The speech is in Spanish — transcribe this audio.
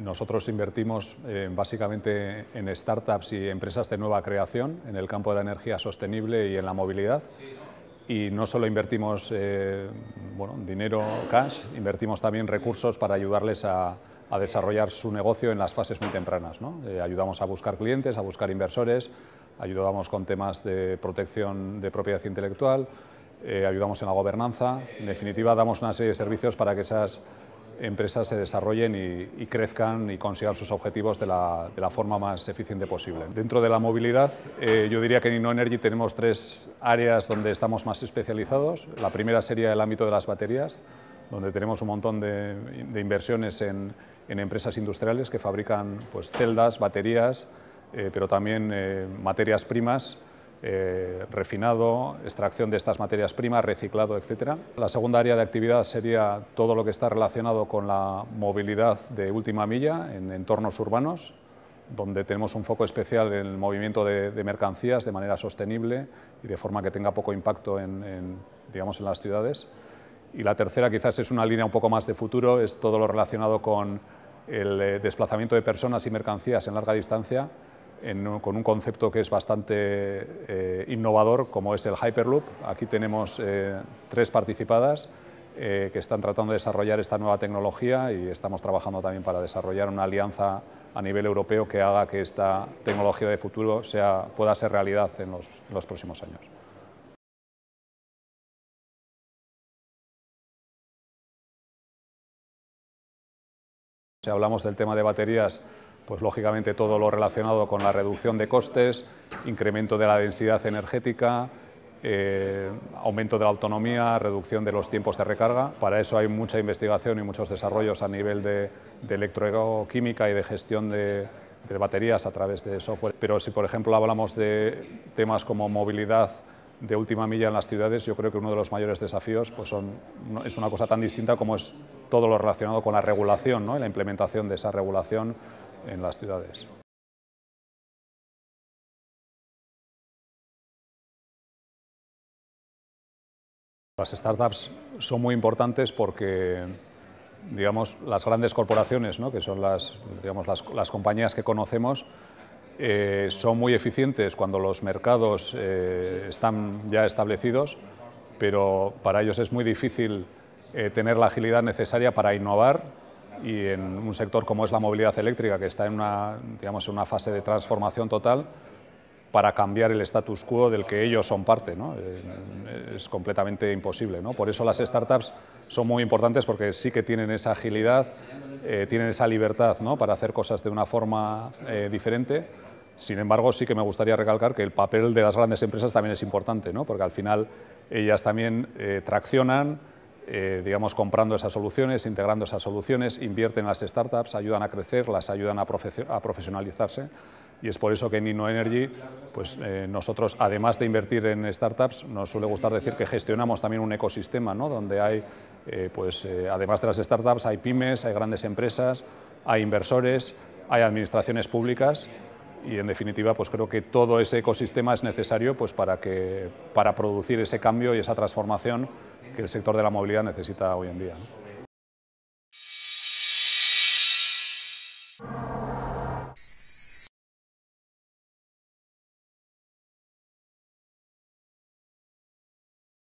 Nosotros invertimos eh, básicamente en startups y empresas de nueva creación en el campo de la energía sostenible y en la movilidad. Y no solo invertimos eh, dinero cash, invertimos también recursos para ayudarles a, desarrollar su negocio en las fases muy tempranas. ¿no? Eh, ayudamos a buscar clientes, a buscar inversores, ayudamos con temas de protección de propiedad intelectual, ayudamos en la gobernanza. En definitiva, damos una serie de servicios para que esas empresas se desarrollen y, crezcan y consigan sus objetivos de la, forma más eficiente posible. Dentro de la movilidad, eh, yo diría que en InnoEnergy Energy tenemos tres áreas donde estamos más especializados. La primera sería el ámbito de las baterías, donde tenemos un montón de, inversiones en, empresas industriales que fabrican pues, celdas, baterías, eh, pero también eh, materias primas eh, refinado, extracción de estas materias primas, reciclado, etc. La segunda área de actividad sería todo lo que está relacionado con la movilidad de última milla en entornos urbanos, donde tenemos un foco especial en el movimiento de, mercancías de manera sostenible y de forma que tenga poco impacto digamos, en las ciudades. Y la tercera quizás es una línea un poco más de futuro, es todo lo relacionado con el eh, desplazamiento de personas y mercancías en larga distancia, con un concepto que es bastante eh, innovador, como es el Hyperloop. Aquí tenemos eh, tres participadas eh, que están tratando de desarrollar esta nueva tecnología y estamos trabajando también para desarrollar una alianza a nivel europeo que haga que esta tecnología de futuro pueda ser realidad en los, en los próximos años. Si hablamos del tema de baterías, pues lógicamente todo lo relacionado con la reducción de costes, incremento de la densidad energética, eh, aumento de la autonomía, reducción de los tiempos de recarga. Para eso hay mucha investigación y muchos desarrollos a nivel de, de electroquímica y de gestión de, baterías a través de software. Pero si, por ejemplo, hablamos de temas como movilidad de última milla en las ciudades, yo creo que uno de los mayores desafíos pues es una cosa tan distinta como es todo lo relacionado con la regulación ¿no? la implementación de esa regulación en las ciudades. Las startups son muy importantes porque digamos, las grandes corporaciones, ¿no? que son las, compañías que conocemos, eh, son muy eficientes cuando los mercados eh, están ya establecidos, pero para ellos es muy difícil eh, tener la agilidad necesaria para innovar y en un sector como es la movilidad eléctrica, que está en una, digamos, en una fase de transformación total, para cambiar el status quo del que ellos son parte. ¿no? Eh, es completamente imposible. ¿no? Por eso las startups son muy importantes porque sí que tienen esa agilidad, eh, tienen esa libertad ¿no? para hacer cosas de una forma eh, diferente. Sin embargo, sí que me gustaría recalcar que el papel de las grandes empresas también es importante, porque al final ellas también traccionan, eh, digamos, comprando esas soluciones, integrando esas soluciones, invierten las startups, ayudan a crecer, las ayudan a, profesionalizarse. Y es por eso que en Inno Energy, pues eh, nosotros, además de invertir en startups, nos suele gustar decir que gestionamos también un ecosistema, ¿no? donde hay, eh, pues, además de las startups, hay pymes, hay grandes empresas, hay inversores, hay administraciones públicas y en definitiva pues creo que todo ese ecosistema es necesario pues para, que, para producir ese cambio y esa transformación que el sector de la movilidad necesita hoy en día.